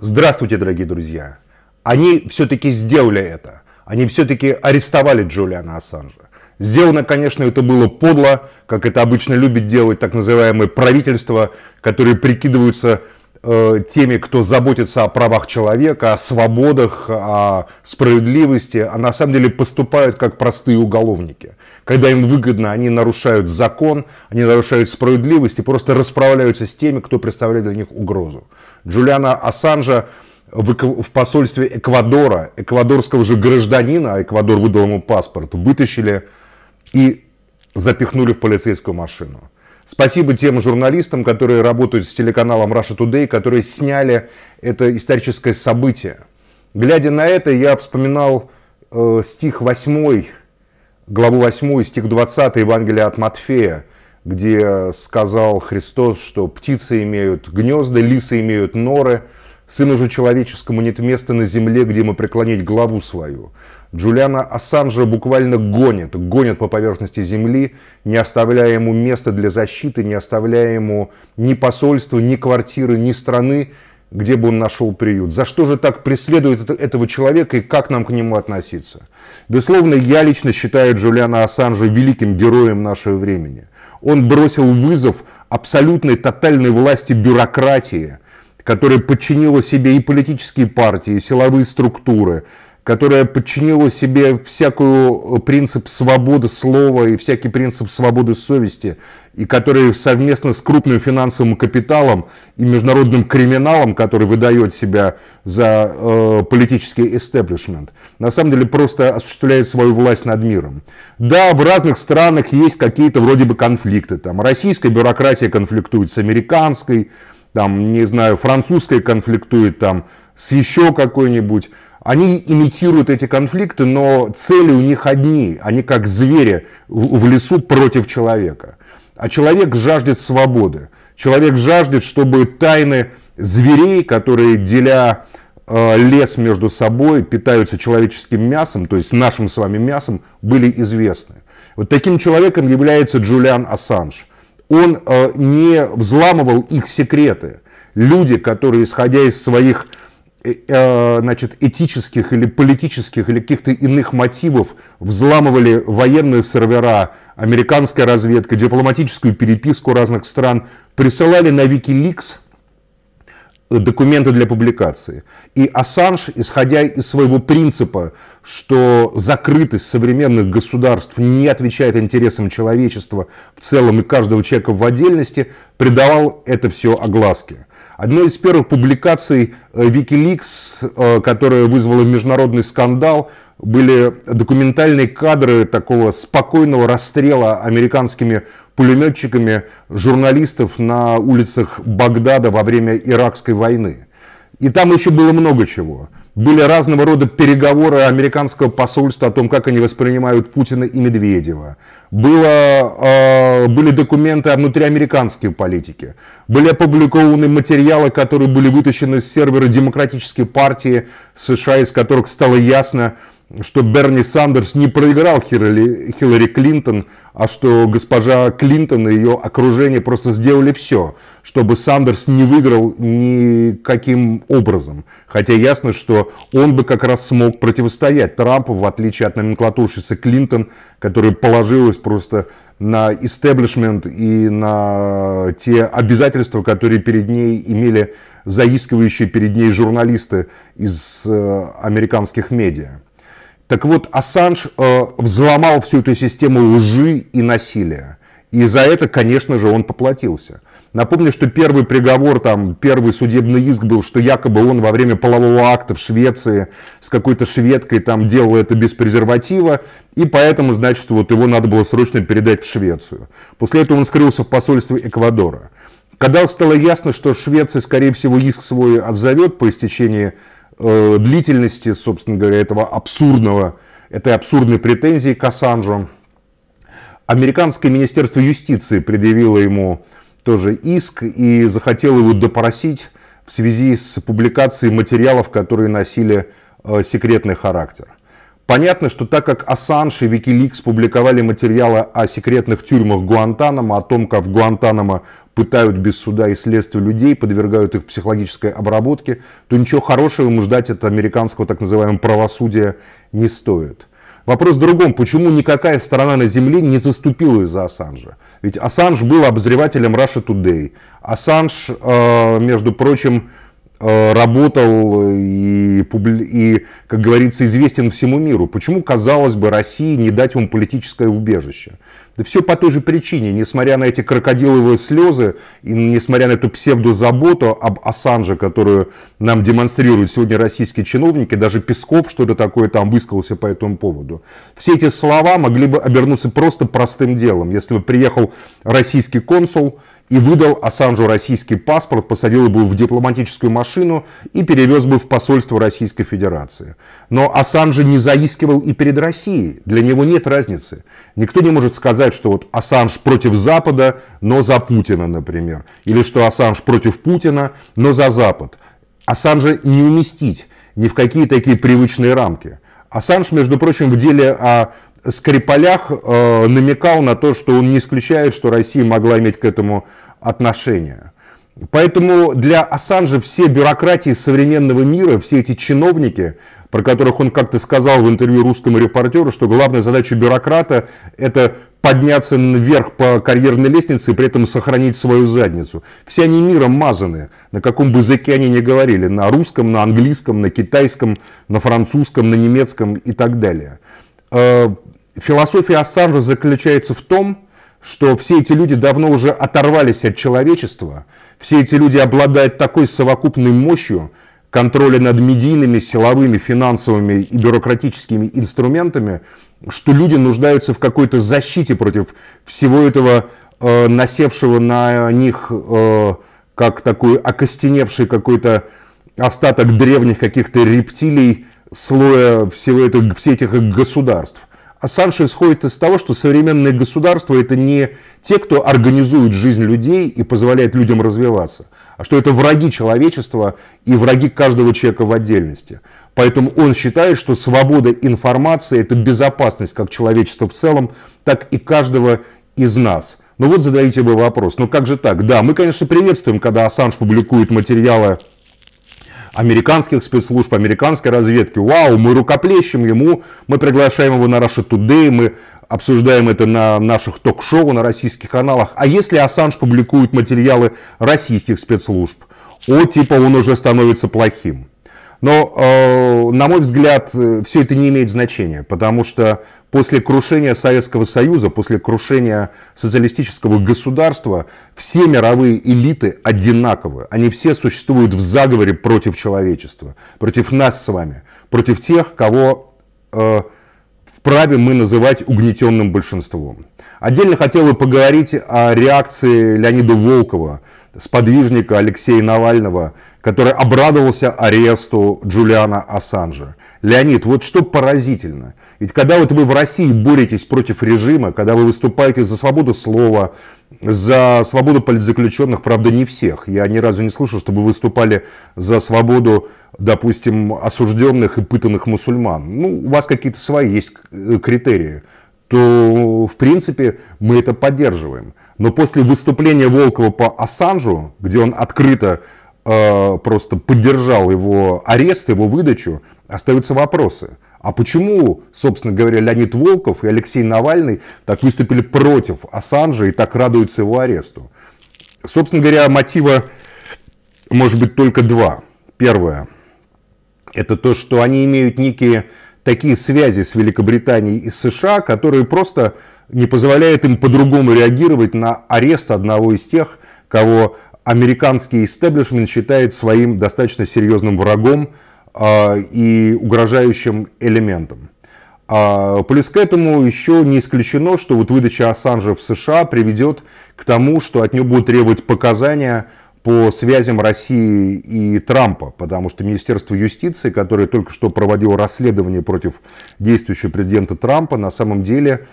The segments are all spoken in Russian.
Здравствуйте, дорогие друзья. Они все-таки сделали это. Они все-таки арестовали Джулиана Ассанжа. Сделано, конечно, это было подло, как это обычно любит делать так называемое правительство, которые прикидываются Э, теми, кто заботится о правах человека, о свободах, о справедливости, а на самом деле поступают как простые уголовники. Когда им выгодно, они нарушают закон, они нарушают справедливость и просто расправляются с теми, кто представляет для них угрозу. Джулиана Ассанжа в посольстве Эквадора, эквадорского же гражданина, а Эквадор выдал ему паспорт, вытащили и запихнули в полицейскую машину. Спасибо тем журналистам, которые работают с телеканалом Russia Today, которые сняли это историческое событие. Глядя на это, я вспоминал э, стих 8, главу 8, стих 20 Евангелия от Матфея, где сказал Христос, что птицы имеют гнезда, лисы имеют норы – Сыну же человеческому нет места на земле, где ему преклонить главу свою. Джулиана Ассанжа буквально гонит, гонит по поверхности земли, не оставляя ему места для защиты, не оставляя ему ни посольства, ни квартиры, ни страны, где бы он нашел приют. За что же так преследуют этого человека и как нам к нему относиться? Безусловно, я лично считаю Джулиана Ассанжа великим героем нашего времени. Он бросил вызов абсолютной тотальной власти бюрократии – которая подчинила себе и политические партии, и силовые структуры, которая подчинила себе всякую э, принцип свободы слова и всякий принцип свободы совести, и которая совместно с крупным финансовым капиталом и международным криминалом, который выдает себя за э, политический эстеблишмент, на самом деле просто осуществляет свою власть над миром. Да, в разных странах есть какие-то вроде бы конфликты. Там российская бюрократия конфликтует с американской, там, не знаю, французской конфликтует там с еще какой-нибудь. Они имитируют эти конфликты, но цели у них одни. Они как звери в лесу против человека. А человек жаждет свободы. Человек жаждет, чтобы тайны зверей, которые, деля э, лес между собой, питаются человеческим мясом, то есть нашим с вами мясом, были известны. Вот таким человеком является Джулиан Ассанж он э, не взламывал их секреты. Люди, которые, исходя из своих э, э, значит, этических или политических или каких-то иных мотивов взламывали военные сервера, американская разведка, дипломатическую переписку разных стран, присылали на Wikileaks документы для публикации. И Ассанж, исходя из своего принципа, что закрытость современных государств не отвечает интересам человечества в целом и каждого человека в отдельности, придавал это все огласке. Одной из первых публикаций э, Wikileaks, э, которая вызвала международный скандал, были документальные кадры такого спокойного расстрела американскими пулеметчиками журналистов на улицах Багдада во время Иракской войны. И там еще было много чего. Были разного рода переговоры американского посольства о том, как они воспринимают Путина и Медведева. Было, э, были документы о внутриамериканской политике. Были опубликованы материалы, которые были вытащены с сервера Демократической партии США, из которых стало ясно, что Берни Сандерс не проиграл Хиллари, Хиллари Клинтон, а что госпожа Клинтон и ее окружение просто сделали все, чтобы Сандерс не выиграл никаким образом. Хотя ясно, что он бы как раз смог противостоять Трампу, в отличие от номенклатурщицы Клинтон, которая положилась просто на истеблишмент и на те обязательства, которые перед ней имели заискивающие перед ней журналисты из э, американских медиа. Так вот, Ассанж э, взломал всю эту систему лжи и насилия. И за это, конечно же, он поплатился. Напомню, что первый приговор, там, первый судебный иск был, что якобы он во время полового акта в Швеции с какой-то шведкой там делал это без презерватива, и поэтому, значит, вот его надо было срочно передать в Швецию. После этого он скрылся в посольстве Эквадора. Когда стало ясно, что Швеция, скорее всего, иск свой отзовет по истечении э, длительности, собственно говоря, этого абсурдного, этой абсурдной претензии к Ассанжу. Американское министерство юстиции предъявило ему тоже иск и захотело его допросить в связи с публикацией материалов, которые носили э, секретный характер. Понятно, что так как Ассанж и Wikileaks публиковали материалы о секретных тюрьмах Гуантанамо, о том, как в Гуантанамо пытают без суда и следствия людей, подвергают их психологической обработке, то ничего хорошего ему ждать от американского так называемого правосудия не стоит. Вопрос в другом, почему никакая страна на Земле не заступилась за Ассанжа? Ведь Ассанж был обозревателем Russia Today. Ассанж, э, между прочим, Э, работал и, и, как говорится, известен всему миру. Почему, казалось бы, России не дать ему политическое убежище? Да все по той же причине, несмотря на эти крокодиловые слезы и несмотря на эту псевдозаботу об Ассанже, которую нам демонстрируют сегодня российские чиновники, даже Песков что-то такое там высказался по этому поводу. Все эти слова могли бы обернуться просто простым делом. Если бы приехал российский консул и выдал Ассанжу российский паспорт, посадил бы в дипломатическую машину и перевез бы в посольство Российской Федерации. Но Ассанжа не заискивал и перед Россией. Для него нет разницы. Никто не может сказать, что вот Ассанж против Запада, но за Путина, например. Или что Ассанж против Путина, но за Запад. Ассанжа не уместить ни в какие такие привычные рамки. Ассанж, между прочим, в деле о Скрипалях э, намекал на то, что он не исключает, что Россия могла иметь к этому отношение. Поэтому для Ассанжа все бюрократии современного мира, все эти чиновники, про которых он как-то сказал в интервью русскому репортеру, что главная задача бюрократа – это подняться наверх по карьерной лестнице и при этом сохранить свою задницу. Все они миром мазаны, на каком бы языке они ни говорили, на русском, на английском, на китайском, на французском, на немецком и так далее. Э, философия Ассанжа заключается в том, что все эти люди давно уже оторвались от человечества, все эти люди обладают такой совокупной мощью контроля над медийными, силовыми, финансовыми и бюрократическими инструментами, что люди нуждаются в какой-то защите против всего этого э, насевшего на них э, как такой окостеневший какой-то остаток древних каких-то рептилий слоя всего этого, всех этих государств. Ассанж исходит из того, что современные государства это не те, кто организует жизнь людей и позволяет людям развиваться, а что это враги человечества и враги каждого человека в отдельности. Поэтому он считает, что свобода информации это безопасность как человечества в целом, так и каждого из нас. Но ну вот зададите вы вопрос, ну как же так? Да, мы, конечно, приветствуем, когда Ассанж публикует материалы американских спецслужб, американской разведки. Вау, мы рукоплещем ему, мы приглашаем его на Russia Today, мы обсуждаем это на наших ток-шоу, на российских каналах. А если Ассанж публикует материалы российских спецслужб? О, типа он уже становится плохим. Но, э, на мой взгляд, э, все это не имеет значения, потому что после крушения Советского Союза, после крушения социалистического государства, все мировые элиты одинаковы. Они все существуют в заговоре против человечества, против нас с вами, против тех, кого э, вправе мы называть угнетенным большинством. Отдельно хотел бы поговорить о реакции Леонида Волкова, сподвижника Алексея Навального, который обрадовался аресту Джулиана Ассанжа. Леонид, вот что поразительно. Ведь когда вот вы в России боретесь против режима, когда вы выступаете за свободу слова, за свободу политзаключенных, правда, не всех. Я ни разу не слышал, чтобы выступали за свободу, допустим, осужденных и пытанных мусульман. Ну, у вас какие-то свои есть э, критерии то, в принципе, мы это поддерживаем. Но после выступления Волкова по Ассанжу, где он открыто Э, просто поддержал его арест, его выдачу, остаются вопросы. А почему, собственно говоря, Леонид Волков и Алексей Навальный так выступили против Ассанжа и так радуются его аресту? Собственно говоря, мотива может быть только два. Первое – это то, что они имеют некие такие связи с Великобританией и США, которые просто не позволяют им по-другому реагировать на арест одного из тех, кого американский истеблишмент считает своим достаточно серьезным врагом а, и угрожающим элементом. А, плюс к этому еще не исключено, что вот выдача Ассанжа в США приведет к тому, что от него будут требовать показания по связям России и Трампа, потому что Министерство юстиции, которое только что проводило расследование против действующего президента Трампа, на самом деле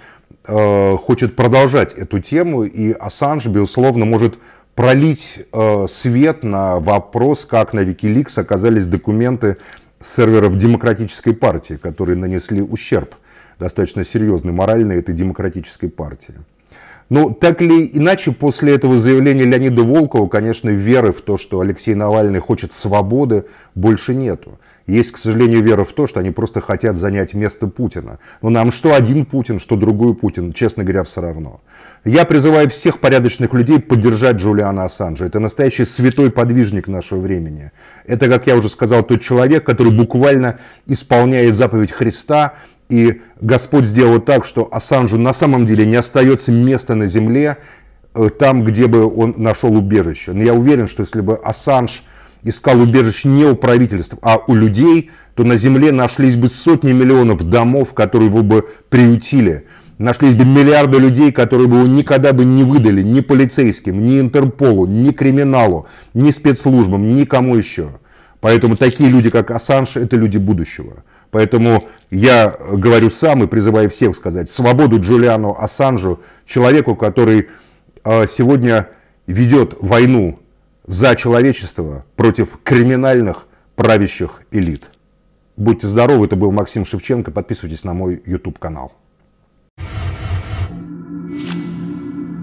э, хочет продолжать эту тему, и Ассанж, безусловно, может пролить э, свет на вопрос, как на Wikileaks оказались документы серверов демократической партии, которые нанесли ущерб достаточно серьезный моральный этой демократической партии. Ну, так или иначе, после этого заявления Леонида Волкова, конечно, веры в то, что Алексей Навальный хочет свободы, больше нету. Есть, к сожалению, вера в то, что они просто хотят занять место Путина. Но ну, нам что один Путин, что другой Путин, честно говоря, все равно. Я призываю всех порядочных людей поддержать Джулиана Ассанжа. Это настоящий святой подвижник нашего времени. Это, как я уже сказал, тот человек, который буквально исполняет заповедь Христа и Господь сделал так, что Асанжу на самом деле не остается места на земле, э, там, где бы он нашел убежище. Но я уверен, что если бы Асанж искал убежище не у правительств, а у людей, то на земле нашлись бы сотни миллионов домов, которые его бы приютили. Нашлись бы миллиарды людей, которые бы его никогда бы не выдали ни полицейским, ни Интерполу, ни криминалу, ни спецслужбам, никому еще. Поэтому такие люди, как Асанж, это люди будущего. Поэтому я говорю сам и призываю всех сказать свободу Джулиану Ассанжу, человеку, который а, сегодня ведет войну за человечество против криминальных правящих элит. Будьте здоровы, это был Максим Шевченко, подписывайтесь на мой YouTube канал.